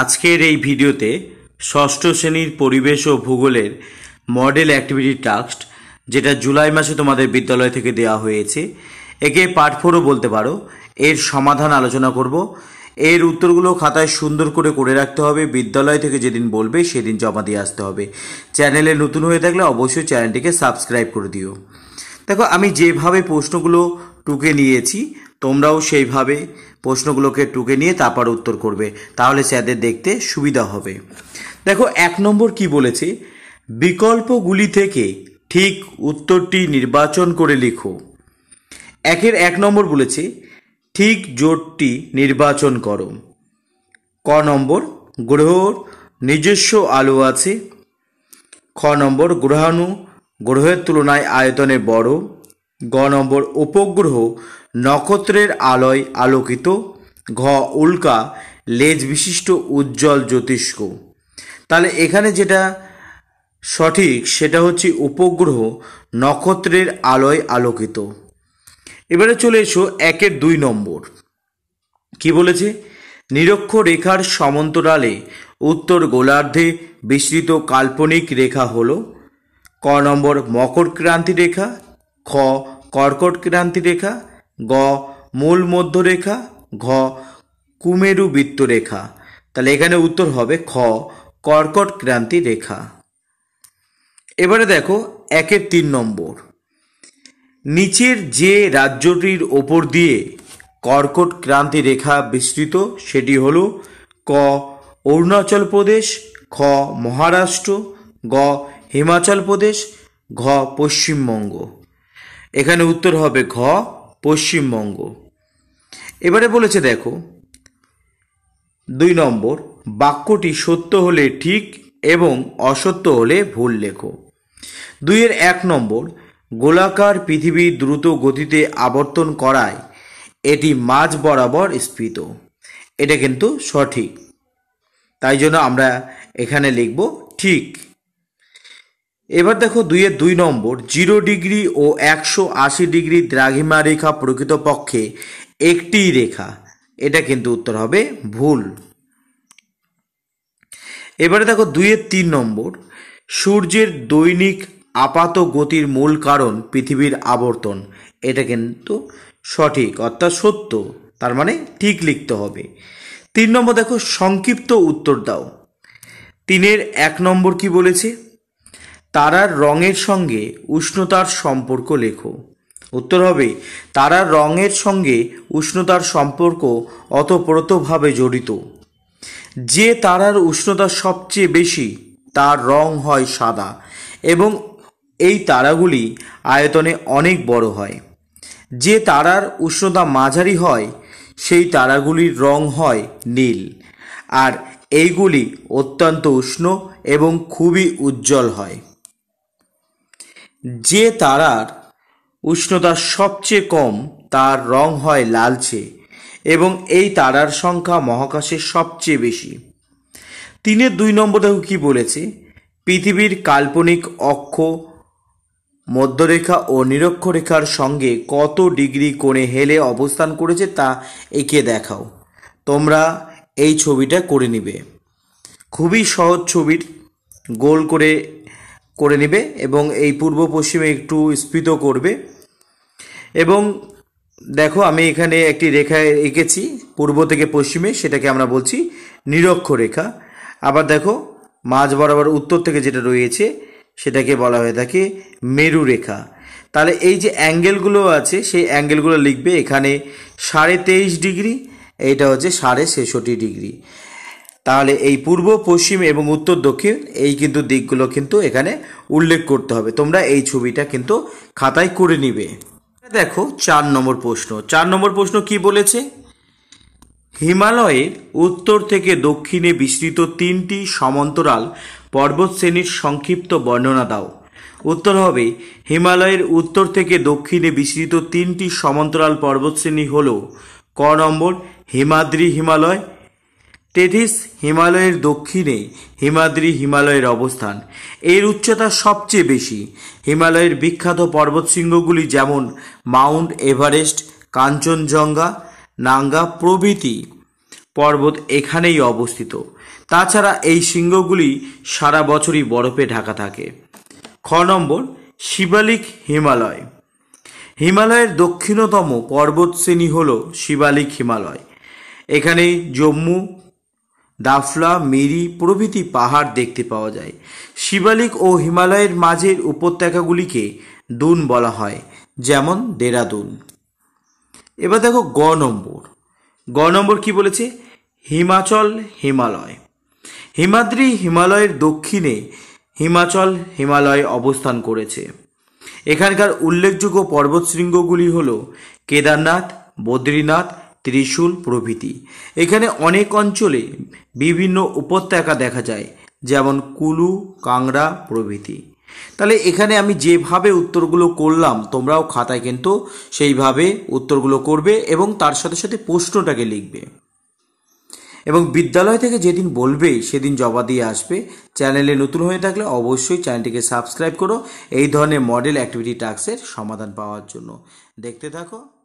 আজকের এই ভিডিওতে ষষ্ঠ শ্রেণীর পরিবেশ ও ভূগোলের মডেল অ্যাক্টিভিটি টাস্ক যেটা জুলাই মাসে তোমাদের বিদ্যালয় থেকে দেওয়া হয়েছে একে পাঠ ফোরও বলতে পারো এর সমাধান আলোচনা করব এর উত্তরগুলো খাতায় সুন্দর করে করে রাখতে হবে বিদ্যালয় থেকে যেদিন বলবে সেদিন জমা দিয়ে আসতে হবে চ্যানেলে নতুন হয়ে থাকলে অবশ্যই চ্যানেলটিকে সাবস্ক্রাইব করে দিও দেখো আমি যেভাবে প্রশ্নগুলো টুকে নিয়েছি তোমরাও সেইভাবে প্রশ্নগুলোকে টুকে নিয়ে তারপর উত্তর করবে তাহলে স্যারদের দেখতে সুবিধা হবে দেখো এক নম্বর কি বলেছে বিকল্পগুলি থেকে ঠিক উত্তরটি নির্বাচন করে লিখো একের এক নম্বর বলেছে ঠিক জোটটি নির্বাচন করো ক নম্বর গ্রহর নিজস্ব আলো আছে খ নম্বর গ্রহাণু গ্রহের তুলনায় আয়তনে বড় গ নম্বর উপগ্রহ নক্ষত্রের আলোয় আলোকিত ঘ উল্কা লেজ বিশিষ্ট উজ্জ্বল জ্যোতিষ্ক তাহলে এখানে যেটা সঠিক সেটা হচ্ছে উপগ্রহ নক্ষত্রের আলোয় আলোকিত এবারে চলে এসো একের দুই নম্বর কি বলেছে নিরক্ষ রেখার সমান্তরালে উত্তর গোলার্ধে বিস্তৃত কাল্পনিক রেখা হল ক নম্বর মকর ক্রান্তি রেখা খ কর্কট ক্রান্তি রেখা গ মূল মধ্যরেখা ঘ কুমেরু বৃত্তরেখা তাহলে এখানে উত্তর হবে খ কর্কট ক্রান্তি রেখা এবারে দেখো একের তিন নম্বর নিচের যে রাজ্যটির ওপর দিয়ে কর্কট ক্রান্তি রেখা বিস্তৃত সেটি হল ক অরুণাচল প্রদেশ খ মহারাষ্ট্র গ হিমাচল প্রদেশ ঘ পশ্চিমবঙ্গ এখানে উত্তর হবে ঘ পশ্চিমবঙ্গ এবারে বলেছে দেখো দুই নম্বর বাক্যটি সত্য হলে ঠিক এবং অসত্য হলে ভুল লেখো দুইয়ের এক নম্বর গোলাকার পৃথিবী দ্রুত গতিতে আবর্তন করায় এটি মাঝ বরাবর স্ফীত এটা কিন্তু সঠিক তাই জন্য আমরা এখানে লিখব ঠিক এবার দেখো দুইয়ের দুই নম্বর জিরো ডিগ্রি ও একশো আশি ডিগ্রি দ্রাঘিমা রেখা প্রকৃতপক্ষে একটি রেখা এটা কিন্তু উত্তর হবে ভুল এবারে দেখো দুইয়ের তিন নম্বর সূর্যের দৈনিক আপাত গতির মূল কারণ পৃথিবীর আবর্তন এটা কিন্তু সঠিক অর্থাৎ সত্য তার মানে ঠিক লিখতে হবে তিন নম্বর দেখো সংক্ষিপ্ত উত্তর দাও তিনের এক নম্বর কি বলেছে তারার রঙের সঙ্গে উষ্ণতার সম্পর্ক লেখো উত্তর হবে তারার রঙের সঙ্গে উষ্ণতার সম্পর্ক অতপ্রতভাবে জড়িত যে তারার উষ্ণতা সবচেয়ে বেশি তার রং হয় সাদা এবং এই তারাগুলি আয়তনে অনেক বড় হয় যে তারার উষ্ণতা মাঝারি হয় সেই তারাগুলির রং হয় নীল আর এইগুলি অত্যন্ত উষ্ণ এবং খুবই উজ্জ্বল হয় যে তারার উষ্ণতা সবচেয়ে কম তার রং হয় লালচে এবং এই তারার সংখ্যা মহাকাশে সবচেয়ে বেশি তিনের দুই নম্বর দেখো কী বলেছে পৃথিবীর কাল্পনিক অক্ষ মধ্যরেখা ও নিরক্ষরেখার সঙ্গে কত ডিগ্রি কোণে হেলে অবস্থান করেছে তা একে দেখাও তোমরা এই ছবিটা করে নিবে খুবই সহজ ছবির গোল করে করে নেবে এবং এই পূর্ব পশ্চিমে একটু স্ফীত করবে এবং দেখো আমি এখানে একটি রেখা এঁকেছি পূর্ব থেকে পশ্চিমে সেটাকে আমরা বলছি নিরক্ষ রেখা আবার দেখো মাঝ বরাবর উত্তর থেকে যেটা রয়েছে সেটাকে বলা হয়ে থাকে মেরু রেখা তাহলে এই যে অ্যাঙ্গেলগুলো আছে সেই অ্যাঙ্গেলগুলো লিখবে এখানে সাড়ে তেইশ ডিগ্রি এইটা হচ্ছে সাড়ে ছেষট্টি ডিগ্রি তাহলে এই পূর্ব পশ্চিম এবং উত্তর দক্ষিণ এই কিন্তু দিকগুলো কিন্তু এখানে উল্লেখ করতে হবে তোমরা এই ছবিটা কিন্তু খাতায় করে নিবে দেখো চার নম্বর প্রশ্ন চার নম্বর প্রশ্ন কি বলেছে হিমালয়ের উত্তর থেকে দক্ষিণে বিস্তৃত তিনটি সমান্তরাল পর্বতশ্রেণীর সংক্ষিপ্ত বর্ণনা দাও উত্তর হবে হিমালয়ের উত্তর থেকে দক্ষিণে বিস্তৃত তিনটি সমান্তরাল পর্বতশ্রেণী হল ক নম্বর হিমাদ্রি হিমালয় টেটিস হিমালয়ের দক্ষিণে হিমাদ্রি হিমালয়ের অবস্থান এর উচ্চতা সবচেয়ে বেশি হিমালয়ের বিখ্যাত পর্বতশৃঙ্গগুলি যেমন মাউন্ট এভারেস্ট কাঞ্চনজঙ্ঘা নাঙ্গা প্রভৃতি পর্বত এখানেই অবস্থিত তাছাড়া এই শৃঙ্গগুলি সারা বছরই বরফে ঢাকা থাকে খ নম্বর শিবালিক হিমালয় হিমালয়ের দক্ষিণতম পর্বতশ্রেণী হল শিবালিক হিমালয় এখানে জম্মু ডাফলা মিরি প্রভৃতি পাহাড় দেখতে পাওয়া যায় শিবালিক ও হিমালয়ের মাঝের উপত্যকাগুলিকে দুন বলা হয় যেমন দেরাদুন এবার দেখো গ নম্বর গ নম্বর কি বলেছে হিমাচল হিমালয় হিমাদ্রি হিমালয়ের দক্ষিণে হিমাচল হিমালয়ে অবস্থান করেছে এখানকার উল্লেখযোগ্য পর্বতশৃঙ্গগুলি হল কেদারনাথ বদ্রীনাথ ত্রিশূল প্রভৃতি এখানে অনেক অঞ্চলে বিভিন্ন উপত্যকা দেখা যায় যেমন কুলু কাংড়া প্রভৃতি তাহলে এখানে আমি যেভাবে উত্তরগুলো করলাম তোমরাও খাতায় কিন্তু সেইভাবে উত্তরগুলো করবে এবং তার সাথে সাথে প্রশ্নটাকে লিখবে এবং বিদ্যালয় থেকে যেদিন বলবে সেদিন জবা দিয়ে আসবে চ্যানেলে নতুন হয়ে থাকলে অবশ্যই চ্যানেলটিকে সাবস্ক্রাইব করো এই ধরনের মডেল অ্যাক্টিভিটি টাস্কের সমাধান পাওয়ার জন্য দেখতে থাকো